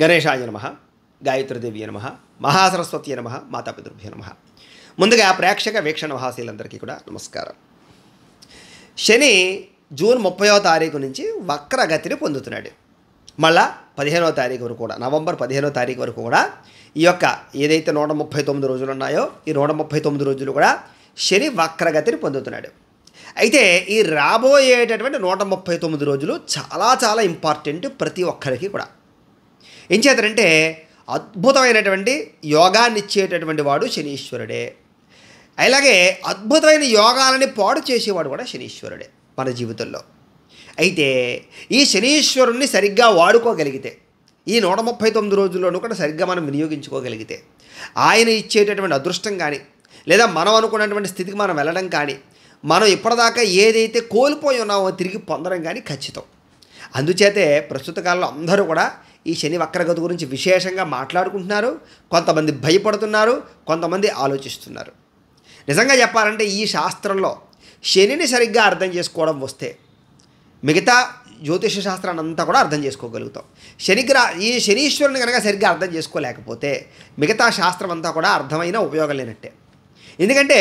గణేశాయ నమ గాయత్రిదేవి నమ మహాసరస్వతి నమ మాతాపితృభ్య నమ ముందుగా ప్రేక్షక వీక్షణ మహాశీలందరికీ కూడా నమస్కారం శని జూన్ ముప్పయో తారీఖు నుంచి వక్రగతిని పొందుతున్నాడు మళ్ళా పదిహేనో తారీఖు వరకు కూడా నవంబర్ పదిహేనో తారీఖు వరకు కూడా ఈ యొక్క ఏదైతే నూట ముప్పై తొమ్మిది రోజులు ఉన్నాయో ఈ నూట ముప్పై తొమ్మిది రోజులు కూడా శని వక్రగతిని పొందుతున్నాడు అయితే ఈ రాబోయేటటువంటి నూట ముప్పై తొమ్మిది రోజులు చాలా చాలా ఇంపార్టెంట్ ప్రతి ఒక్కరికి కూడా ఏం చేతనంటే అద్భుతమైనటువంటి యోగాన్ని ఇచ్చేటటువంటి వాడు శనీశ్వరుడే అలాగే అద్భుతమైన యోగాలని పాడు చేసేవాడు కూడా శనీశ్వరుడే మన జీవితంలో అయితే ఈ శనీశ్వరుణ్ణి సరిగ్గా వాడుకోగలిగితే ఈ నూట ముప్పై తొమ్మిది రోజుల్లోనూ కూడా సరిగ్గా మనం వినియోగించుకోగలిగితే ఆయన ఇచ్చేటటువంటి అదృష్టం కానీ లేదా మనం అనుకున్నటువంటి స్థితికి మనం వెళ్ళడం కానీ మనం ఇప్పటిదాకా ఏదైతే కోల్పోయి ఉన్నామో తిరిగి పొందడం కానీ ఖచ్చితం అందుచేతే ప్రస్తుత కాలంలో అందరూ కూడా ఈ శని వక్రగతి గురించి విశేషంగా మాట్లాడుకుంటున్నారు కొంతమంది భయపడుతున్నారు కొంతమంది ఆలోచిస్తున్నారు నిజంగా చెప్పాలంటే ఈ శాస్త్రంలో శనిని సరిగ్గా అర్థం చేసుకోవడం వస్తే మిగతా జ్యోతిష శాస్త్రాన్ని అంతా కూడా అర్థం చేసుకోగలుగుతాం శనిగ్ర ఈ శనీశ్వరుని కనుక సరిగ్గా అర్థం చేసుకోలేకపోతే మిగతా శాస్త్రం అంతా కూడా అర్థమైన ఉపయోగం లేనట్టే ఎందుకంటే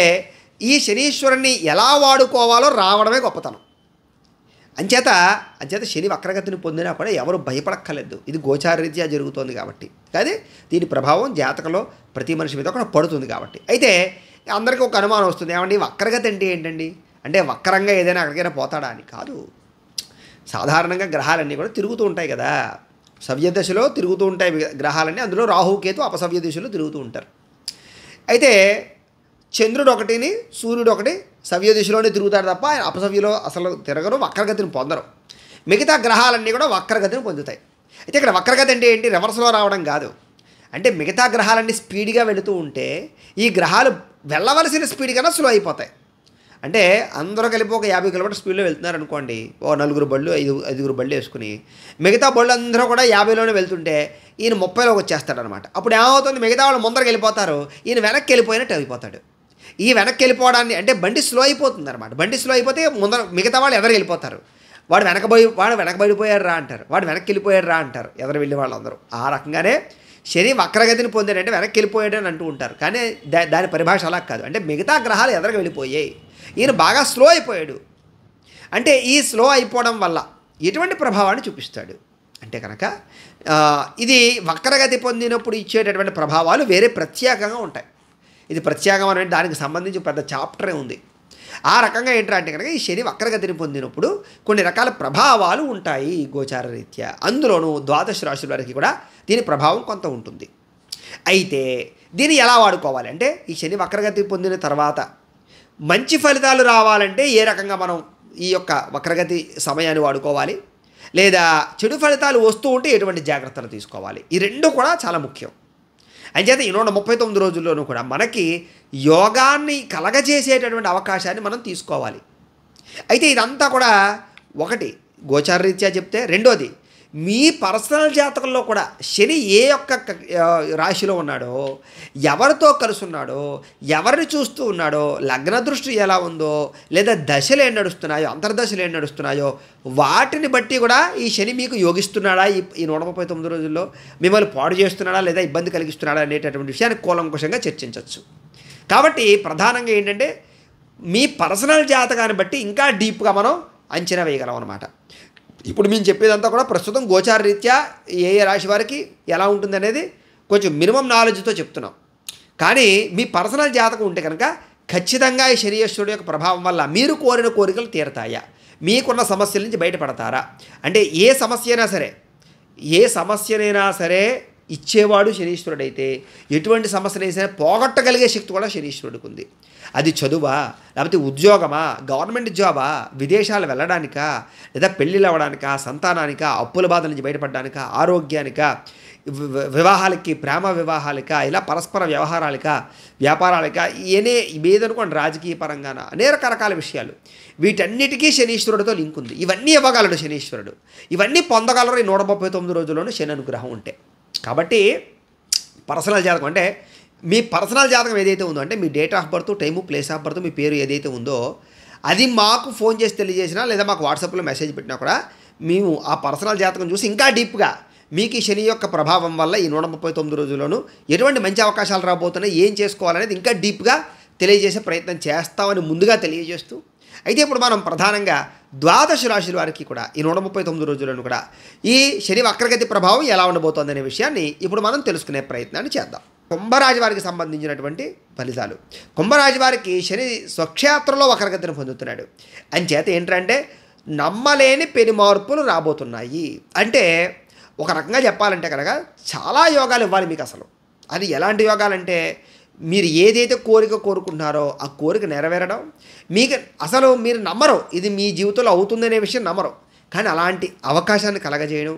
ఈ శనీశ్వరుణ్ణి ఎలా వాడుకోవాలో రావడమే గొప్పతనం అంచేత అంచేత శని వక్రగతిని పొందినా కూడా ఎవరు భయపడక్కర్లేదు ఇది గోచారరీత్యా జరుగుతోంది కాబట్టి కానీ దీని ప్రభావం జాతకలో ప్రతి మనిషి మీద కూడా పడుతుంది కాబట్టి అయితే అందరికీ ఒక అనుమానం వస్తుంది ఏమండి వక్రగతి అంటే ఏంటండి అంటే వక్రంగా ఏదైనా అక్కడికైనా పోతాడా అని కాదు సాధారణంగా గ్రహాలన్నీ కూడా తిరుగుతూ ఉంటాయి కదా సవ్య దశలో తిరుగుతూ ఉంటాయి గ్రహాలన్నీ అందులో రాహుకేతు అపసవ్య దశలో తిరుగుతూ ఉంటారు అయితే చంద్రుడు ఒకటిని సూర్యుడు ఒకటి సవ్య దిశలోనే తిరుగుతాడు తప్ప ఆయన అపసవ్యలో అసలు తిరగరు వక్రగతిని పొందరు మిగతా గ్రహాలన్నీ కూడా వక్రగతిని పొందుతాయి అయితే ఇక్కడ వక్రగతి అంటే ఏంటి రివర్స్లో రావడం కాదు అంటే మిగతా గ్రహాలన్నీ స్పీడ్గా వెళుతూ ఉంటే ఈ గ్రహాలు వెళ్ళవలసిన స్పీడ్ కన్నా స్లో అయిపోతాయి అంటే అందరూ కలిపి ఒక యాభై కిలోమీటర్ స్పీడ్లో వెళ్తున్నారు అనుకోండి ఓ నలుగురు బళ్ళు ఐదు ఐదుగురు బళ్ళు వేసుకుని మిగతా బళ్ళు అందరూ కూడా యాభైలోనే వెళ్తుంటే ఈయన ముప్పైలోకి అనమాట అప్పుడు ఏమవుతుంది మిగతా వాళ్ళు ముందరకి వెళ్ళిపోతారు ఈయన వెనక్కి వెళ్ళిపోయినట్టు అయిపోతాడు ఈ వెనక్కి వెళ్ళిపోవడాన్ని అంటే బండి స్లో అయిపోతుంది అనమాట బండి స్లో అయిపోతే ముందర మిగతా వాళ్ళు ఎవరు వెళ్ళిపోతారు వాడు వెనకబోయి వాడు వెనకబడిపోయారు రా అంటారు వాడు వెనక్కి వెళ్ళిపోయారు రా అంటారు ఎవరు వెళ్ళి వాళ్ళందరూ ఆ రకంగానే శని వక్రగతిని అంటే వెనక్కి వెళ్ళిపోయాడు అని అంటూ ఉంటారు కానీ దా దాని పరిభాష అలా కాదు అంటే మిగతా గ్రహాలు ఎదరకు వెళ్ళిపోయాయి ఈయన బాగా స్లో అయిపోయాడు అంటే ఈ స్లో అయిపోవడం వల్ల ఎటువంటి ప్రభావాన్ని చూపిస్తాడు అంటే కనుక ఇది వక్రగతి పొందినప్పుడు ఇచ్చేటటువంటి ప్రభావాలు వేరే ప్రత్యేకంగా ఉంటాయి ఇది ప్రత్యేకమైన దానికి సంబంధించి పెద్ద చాప్టరే ఉంది ఆ రకంగా ఏంటంటే కనుక ఈ శని వక్రగతిని పొందినప్పుడు కొన్ని రకాల ప్రభావాలు ఉంటాయి గోచార రీత్యా అందులోనూ ద్వాదశ రాశుల వారికి కూడా దీని ప్రభావం కొంత ఉంటుంది అయితే దీన్ని ఎలా వాడుకోవాలి అంటే ఈ శని వక్రగతి పొందిన తర్వాత మంచి ఫలితాలు రావాలంటే ఏ రకంగా మనం ఈ యొక్క వక్రగతి సమయాన్ని వాడుకోవాలి లేదా చెడు ఫలితాలు వస్తూ ఉంటే ఎటువంటి జాగ్రత్తలు తీసుకోవాలి ఈ రెండు కూడా చాలా ముఖ్యం అంచేత ఈ నూట ముప్పై తొమ్మిది రోజుల్లోనూ కూడా మనకి యోగాన్ని కలగజేసేటటువంటి అవకాశాన్ని మనం తీసుకోవాలి అయితే ఇదంతా కూడా ఒకటి గోచారరీత్యా చెప్తే రెండోది మీ పర్సనల్ జాతకంలో కూడా శని ఏ యొక్క రాశిలో ఉన్నాడో ఎవరితో కలిసి ఉన్నాడో ఎవరిని చూస్తూ ఉన్నాడో లగ్న దృష్టి ఎలా ఉందో లేదా దశలు ఏం నడుస్తున్నాయో అంతర్దశలు ఏం నడుస్తున్నాయో వాటిని బట్టి కూడా ఈ శని మీకు యోగిస్తున్నాడా ఈ నూట ముప్పై తొమ్మిది రోజుల్లో మిమ్మల్ని పాడు చేస్తున్నాడా లేదా ఇబ్బంది కలిగిస్తున్నాడా అనేటటువంటి విషయాన్ని కూలంకుశంగా చర్చించవచ్చు కాబట్టి ప్రధానంగా ఏంటంటే మీ పర్సనల్ జాతకాన్ని బట్టి ఇంకా డీప్గా మనం అంచనా వేయగలం అనమాట ఇప్పుడు మేము చెప్పేదంతా కూడా ప్రస్తుతం గోచార రీత్యా ఏ ఏ రాశి వారికి ఎలా ఉంటుంది అనేది కొంచెం మినిమం నాలెడ్జ్తో చెప్తున్నాం కానీ మీ పర్సనల్ జాతకం ఉంటే కనుక ఖచ్చితంగా ఈ శనీశ్వరుడు యొక్క ప్రభావం వల్ల మీరు కోరిన కోరికలు తీరతాయా మీకున్న సమస్యల నుంచి బయటపడతారా అంటే ఏ సమస్య అయినా సరే ఏ సమస్యనైనా సరే ఇచ్చేవాడు శనీశ్వరుడైతే ఎటువంటి సమస్యలైనా సరే పోగొట్టగలిగే శక్తి కూడా శనీశ్వరుడికి ఉంది అది చదువా లేకపోతే ఉద్యోగమా గవర్నమెంట్ జాబా విదేశాలు వెళ్ళడానికా లేదా పెళ్ళిళ్ళు అవ్వడానికా సంతానానికా అప్పుల బాధ నుంచి బయటపడడానిక ఆరోగ్యానిక వివాహాలకి ప్రేమ వివాహాలిక ఇలా పరస్పర వ్యవహారాలిక వ్యాపారాలిక ఏనే ఏదనుకోండి రాజకీయ పరంగాన అనేక రకరకాల విషయాలు వీటన్నిటికీ శనీశ్వరుడితో లింక్ ఉంది ఇవన్నీ ఇవ్వగలడు శనీశ్వరుడు ఇవన్నీ పొందగలరు ఈ నూట ముప్పై తొమ్మిది రోజుల్లోనూ శని అనుగ్రహం ఉంటే కాబట్టి పర్సనల్ జాతకం అంటే మీ పర్సనల్ జాతకం ఏదైతే ఉందో అంటే మీ date of birth time place of birth మీ పేరు ఏదైతే ఉందో అది మాకు ఫోన్ చేసి తెలియజేసినా లేదా మాకు వాట్సాప్లో మెసేజ్ పెట్టినా కూడా మేము ఆ పర్సనల్ జాతకం చూసి ఇంకా డీప్గా మీకు ఈ శని యొక్క ప్రభావం వల్ల ఈ నూట ముప్పై తొమ్మిది రోజుల్లోనూ ఎటువంటి మంచి అవకాశాలు రాబోతున్నాయి ఏం చేసుకోవాలనేది ఇంకా డీప్గా తెలియజేసే ప్రయత్నం చేస్తామని ముందుగా తెలియజేస్తూ అయితే ఇప్పుడు మనం ప్రధానంగా ద్వాదశ రాశుల వారికి కూడా ఈ నూట ముప్పై తొమ్మిది రోజుల్లోనూ కూడా ఈ శని వక్రగతి ప్రభావం ఎలా ఉండబోతోందనే విషయాన్ని ఇప్పుడు మనం తెలుసుకునే ప్రయత్నాన్ని చేద్దాం కుంభరాజువారికి సంబంధించినటువంటి ఫలితాలు కుంభరాజువారికి శని స్వక్షేత్రంలో వక్రగతిని పొందుతున్నాడు అంచేత ఏంటంటే నమ్మలేని పెను మార్పులు రాబోతున్నాయి అంటే ఒక రకంగా చెప్పాలంటే కనుక చాలా యోగాలు ఇవ్వాలి మీకు అసలు అది ఎలాంటి యోగాలంటే మీరు ఏదైతే కోరిక కోరుకుంటున్నారో ఆ కోరిక నెరవేరడం మీకు అసలు మీరు నమ్మరు ఇది మీ జీవితంలో అవుతుందనే విషయం నమ్మరు కానీ అలాంటి అవకాశాన్ని కలగజేయడం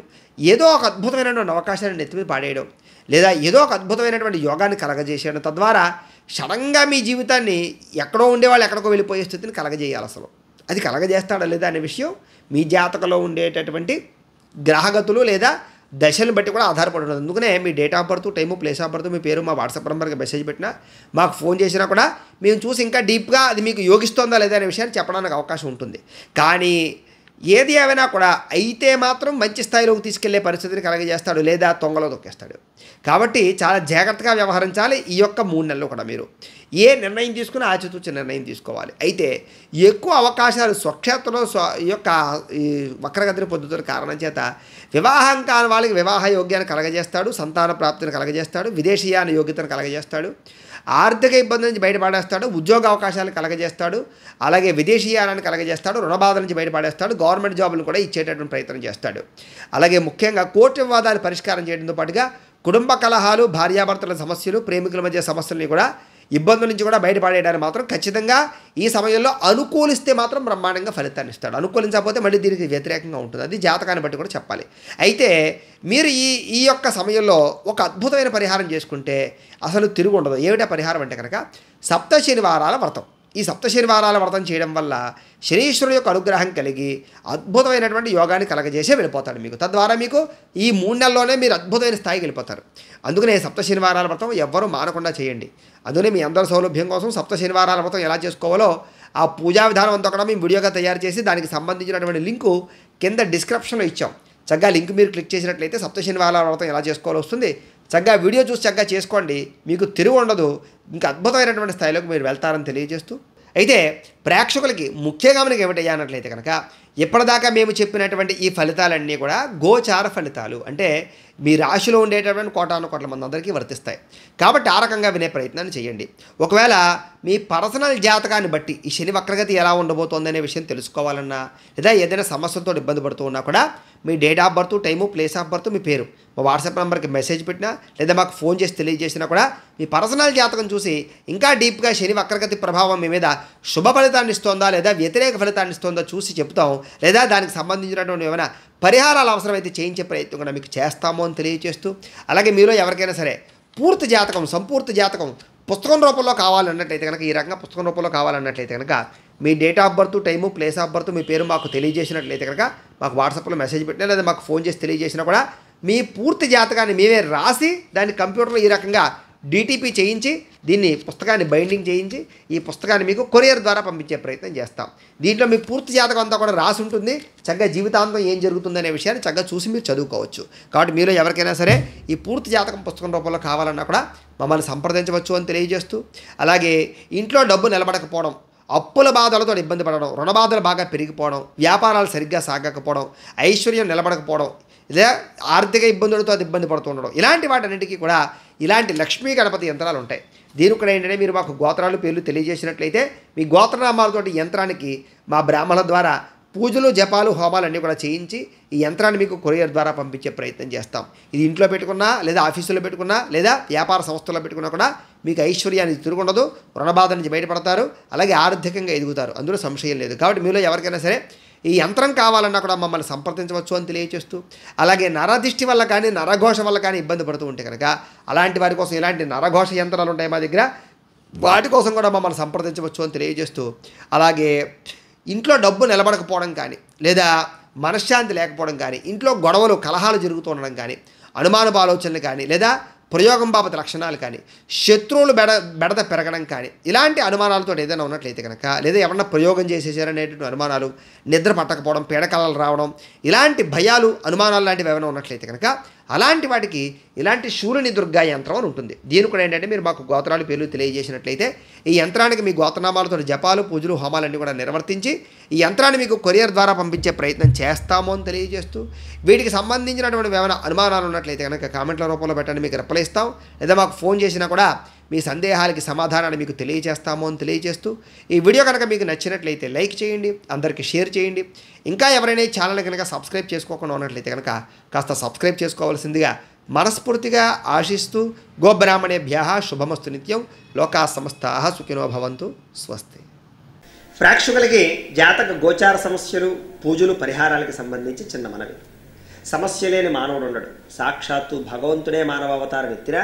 ఏదో ఒక అద్భుతమైనటువంటి అవకాశాన్ని నెత్తిమీద పాడేయడం లేదా ఏదో ఒక అద్భుతమైనటువంటి యోగాన్ని కలగజేశాడు తద్వారా సడన్గా మీ జీవితాన్ని ఎక్కడో ఉండేవాళ్ళు ఎక్కడికో వెళ్ళిపోయే స్థితిని కలగజేయాలి అసలు అది కలగజేస్తాడా లేదా అనే విషయం మీ జాతకలో ఉండేటటువంటి గ్రహగతులు లేదా దశలను బట్టి కూడా ఆధారపడి ఉండదు అందుకనే మీ date of birth time place of birth మీ పేరు మా వాట్సాప్ నెంబర్కి మెసేజ్ పెట్టినా మాకు ఫోన్ చేసినా కూడా మేము చూసి ఇంకా డీప్గా అది మీకు యోగిస్తోందా లేదా అనే విషయాన్ని చెప్పడానికి అవకాశం ఉంటుంది కానీ ఏది ఏమైనా కూడా అయితే మాత్రం మంచి స్థాయిలోకి తీసుకెళ్లే పరిస్థితిని కలగజేస్తాడు లేదా తొంగలో దొక్కేస్తాడు కాబట్టి చాలా జాగ్రత్తగా వ్యవహరించాలి ఈ యొక్క మూడు నెలలు కూడా మీరు ఏ నిర్ణయం తీసుకుని ఆచితూచి నిర్ణయం తీసుకోవాలి అయితే ఎక్కువ అవకాశాలు స్వక్షేత్రంలో స్వ యొక్క ఈ వక్రగతిని పొందుతున్న కారణం చేత వివాహం కాని వాళ్ళకి వివాహ యోగ్యాన్ని కలగజేస్తాడు సంతాన ప్రాప్తిని కలగజేస్తాడు విదేశీయాన యోగ్యతను కలగజేస్తాడు ఆర్థిక ఇబ్బంది నుంచి బయటపడేస్తాడు ఉద్యోగ అవకాశాలను కలగజేస్తాడు అలాగే విదేశీయానాన్ని కలగజేస్తాడు రుణబాధ నుంచి బయటపడేస్తాడు గవర్నమెంట్ జాబులు కూడా ఇచ్చేటటువంటి ప్రయత్నం చేస్తాడు అలాగే ముఖ్యంగా కోర్టు వివాదాలు పరిష్కారం చేయడంతో పాటుగా కుటుంబ కలహాలు భార్యాభర్తల సమస్యలు ప్రేమికుల మధ్య సమస్యలని కూడా ఇబ్బందుల నుంచి కూడా బయటపడేయడానికి మాత్రం ఖచ్చితంగా ఈ సమయంలో అనుకూలిస్తే మాత్రం బ్రహ్మాండంగా ఫలితాన్ని ఇస్తాడు అనుకూలించకపోతే మళ్ళీ దీనికి వ్యతిరేకంగా ఉంటుంది అది జాతకాన్ని బట్టి కూడా చెప్పాలి అయితే మీరు ఈ ఈ యొక్క సమయంలో ఒక అద్భుతమైన పరిహారం చేసుకుంటే అసలు తిరుగు ఉండదు ఏమిటా పరిహారం అంటే కనుక సప్త శనివారాల వ్రతం ఈ శనివారాల వ్రతం చేయడం వల్ల శనీశ్వరుడు యొక్క అనుగ్రహం కలిగి అద్భుతమైనటువంటి యోగాన్ని కలగజేసే వెళ్ళిపోతాడు మీకు తద్వారా మీకు ఈ మూడు నెలల్లోనే మీరు అద్భుతమైన స్థాయికి వెళ్ళిపోతారు అందుకనే సప్త శనివారాల వ్రతం ఎవ్వరూ మానకుండా చేయండి అందుకనే మీ అందరి సౌలభ్యం కోసం సప్త శనివారాల వ్రతం ఎలా చేసుకోవాలో ఆ పూజా విధానం అంతా కూడా మేము వీడియోగా తయారు చేసి దానికి సంబంధించినటువంటి లింకు కింద డిస్క్రిప్షన్లో ఇచ్చాం చక్కగా లింక్ మీరు క్లిక్ చేసినట్లయితే సప్త శనివారాల వ్రతం ఎలా చేసుకోవాలో వస్తుంది చక్కగా వీడియో చూసి చక్కగా చేసుకోండి మీకు తిరుగు ఉండదు ఇంకా అద్భుతమైనటువంటి స్థాయిలోకి మీరు వెళ్తారని తెలియజేస్తూ అయితే ప్రేక్షకులకి ముఖ్య మనకి ఏమిటయ్యా అన్నట్లయితే కనుక ఇప్పటిదాకా మేము చెప్పినటువంటి ఈ ఫలితాలన్నీ కూడా గోచార ఫలితాలు అంటే మీ రాశిలో ఉండేటటువంటి కోటాను కోట్ల మంది అందరికీ వర్తిస్తాయి కాబట్టి ఆ రకంగా వినే ప్రయత్నాన్ని చేయండి ఒకవేళ మీ పర్సనల్ జాతకాన్ని బట్టి ఈ శని వక్రగతి ఎలా ఉండబోతోంది అనే విషయం తెలుసుకోవాలన్నా లేదా ఏదైనా సమస్యలతో ఇబ్బంది పడుతూ ఉన్నా కూడా మీ date of birth time place of birth మీ పేరు మా వాట్సాప్ నెంబర్కి మెసేజ్ పెట్టినా లేదా మాకు ఫోన్ చేసి తెలియజేసినా కూడా మీ పర్సనల్ జాతకం చూసి ఇంకా డీప్గా శని వక్రగతి ప్రభావం మీ మీద శుభ ఫలితాన్ని ఇస్తోందా లేదా వ్యతిరేక ఫలితాన్ని ఇస్తోందో చూసి చెప్తాం లేదా దానికి సంబంధించినటువంటి ఏమైనా పరిహారాలు అవసరమైతే చేయించే ప్రయత్నం కూడా మీకు చేస్తామో అని తెలియజేస్తూ అలాగే మీలో ఎవరికైనా సరే పూర్తి జాతకం సంపూర్తి జాతకం పుస్తకం రూపంలో కావాలన్నట్లయితే కనుక ఈ రకంగా పుస్తకం రూపంలో కావాలన్నట్లయితే కనుక మీ date of birth time place of birth మీ పేరు మాకు తెలియజేసినట్లయితే కనుక మాకు వాట్సాప్లో మెసేజ్ పెట్టినా లేదా మాకు ఫోన్ చేసి తెలియజేసినా కూడా మీ పూర్తి జాతకాన్ని మేమే రాసి దాన్ని కంప్యూటర్లో ఈ రకంగా డీటీపీ చేయించి దీన్ని పుస్తకాన్ని బైండింగ్ చేయించి ఈ పుస్తకాన్ని మీకు కొరియర్ ద్వారా పంపించే ప్రయత్నం చేస్తాం దీంట్లో మీ పూర్తి జాతకం అంతా కూడా రాసి ఉంటుంది చక్కగా జీవితాంతం ఏం జరుగుతుందనే విషయాన్ని చక్కగా చూసి మీరు చదువుకోవచ్చు కాబట్టి మీరు ఎవరికైనా సరే ఈ పూర్తి జాతకం పుస్తకం రూపంలో కావాలన్నా కూడా మమ్మల్ని సంప్రదించవచ్చు అని తెలియజేస్తూ అలాగే ఇంట్లో డబ్బు నిలబడకపోవడం అప్పుల బాధలతో ఇబ్బంది పడడం రుణ బాధలు బాగా పెరిగిపోవడం వ్యాపారాలు సరిగ్గా సాగకపోవడం ఐశ్వర్యం నిలబడకపోవడం లేదా ఆర్థిక ఇబ్బందులతో అది ఇబ్బంది పడుతుండడం ఇలాంటి వాటన్నిటికీ కూడా ఇలాంటి లక్ష్మీ గణపతి యంత్రాలు ఉంటాయి దీని కూడా ఏంటంటే మీరు మాకు గోత్రాలు పేర్లు తెలియజేసినట్లయితే మీ గోత్రనామాలతోటి యంత్రానికి మా బ్రాహ్మణుల ద్వారా పూజలు జపాలు హోమాలు అన్నీ కూడా చేయించి ఈ యంత్రాన్ని మీకు కొరియర్ ద్వారా పంపించే ప్రయత్నం చేస్తాం ఇది ఇంట్లో పెట్టుకున్నా లేదా ఆఫీసులో పెట్టుకున్నా లేదా వ్యాపార సంస్థలో పెట్టుకున్నా కూడా మీకు ఐశ్వర్యాన్ని తిరుగుండదు రుణబాధ నుంచి బయటపడతారు అలాగే ఆర్థికంగా ఎదుగుతారు అందులో సంశయం లేదు కాబట్టి మీలో ఎవరికైనా సరే ఈ యంత్రం కావాలన్నా కూడా మమ్మల్ని సంప్రదించవచ్చు అని తెలియచేస్తూ అలాగే నరదిష్టి వల్ల కానీ నరఘోష వల్ల కానీ ఇబ్బంది పడుతూ ఉంటే కనుక అలాంటి వారి కోసం ఇలాంటి నరఘోష యంత్రాలు ఉంటాయి మా దగ్గర వాటి కోసం కూడా మమ్మల్ని సంప్రదించవచ్చు అని తెలియజేస్తూ అలాగే ఇంట్లో డబ్బు నిలబడకపోవడం కానీ లేదా మనశ్శాంతి లేకపోవడం కానీ ఇంట్లో గొడవలు కలహాలు జరుగుతూ ఉండడం కానీ అనుమానపు ఆలోచనలు కానీ లేదా ప్రయోగం బాబత లక్షణాలు కానీ శత్రువులు బెడ బెడద పెరగడం కానీ ఇలాంటి అనుమానాలతో ఏదైనా ఉన్నట్లయితే కనుక లేదా ఎవరన్నా ప్రయోగం చేసేసారనేటువంటి అనుమానాలు నిద్ర పట్టకపోవడం పీడకలలు రావడం ఇలాంటి భయాలు అనుమానాలు లాంటివి ఏమైనా ఉన్నట్లయితే కనుక అలాంటి వాటికి ఇలాంటి శూరుని దుర్గా యంత్రం అని ఉంటుంది దీని కూడా ఏంటంటే మీరు మాకు గోత్రాలు పేర్లు తెలియజేసినట్లయితే ఈ యంత్రానికి మీ గోత్రనామాలతో జపాలు పూజలు హోమాలన్నీ కూడా నిర్వర్తించి ఈ యంత్రాన్ని మీకు కొరియర్ ద్వారా పంపించే ప్రయత్నం చేస్తాము అని తెలియజేస్తూ వీటికి సంబంధించినటువంటి ఏమైనా అనుమానాలు ఉన్నట్లయితే కనుక కామెంట్ల రూపంలో పెట్టండి మీకు రిప్లై ఇస్తాం లేదా మాకు ఫోన్ చేసినా కూడా మీ సందేహాలకి సమాధానాన్ని మీకు తెలియజేస్తామో అని తెలియజేస్తూ ఈ వీడియో కనుక మీకు నచ్చినట్లయితే లైక్ చేయండి అందరికీ షేర్ చేయండి ఇంకా ఎవరైనా ఛానల్ కనుక సబ్స్క్రైబ్ చేసుకోకుండా ఉన్నట్లయితే కనుక కాస్త సబ్స్క్రైబ్ చేసుకోవాల్సిందిగా మనస్ఫూర్తిగా ఆశిస్తూ గోబ్రాహ్మణేభ్య శుభమస్తు నిత్యం లోకా సమస్త సుఖినో భవంతు స్వస్తి ప్రేక్షకులకి జాతక గోచార సమస్యలు పూజలు పరిహారాలకు సంబంధించి చిన్న మనవి సమస్య లేని మానవుడు ఉండడు సాక్షాత్తు భగవంతుడే మానవ అవతారం ఎత్తిరా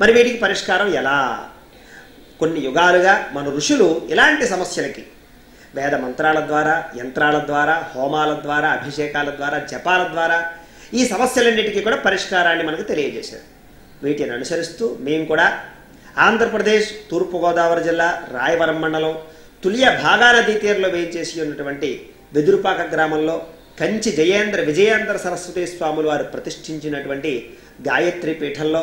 మరి వీటికి పరిష్కారం ఎలా కొన్ని యుగాలుగా మన ఋషులు ఇలాంటి సమస్యలకి వేద మంత్రాల ద్వారా యంత్రాల ద్వారా హోమాల ద్వారా అభిషేకాల ద్వారా జపాల ద్వారా ఈ సమస్యలన్నిటికీ కూడా పరిష్కారాన్ని మనకు తెలియజేశారు వీటిని అనుసరిస్తూ మేము కూడా ఆంధ్రప్రదేశ్ తూర్పుగోదావరి జిల్లా రాయవరం మండలం తులియ భాగా నదీ వేయించేసి ఉన్నటువంటి వెదురుపాక గ్రామంలో కంచి జయేంద్ర విజయేంద్ర సరస్వతి స్వాములు వారు ప్రతిష్ఠించినటువంటి గాయత్రి పీఠంలో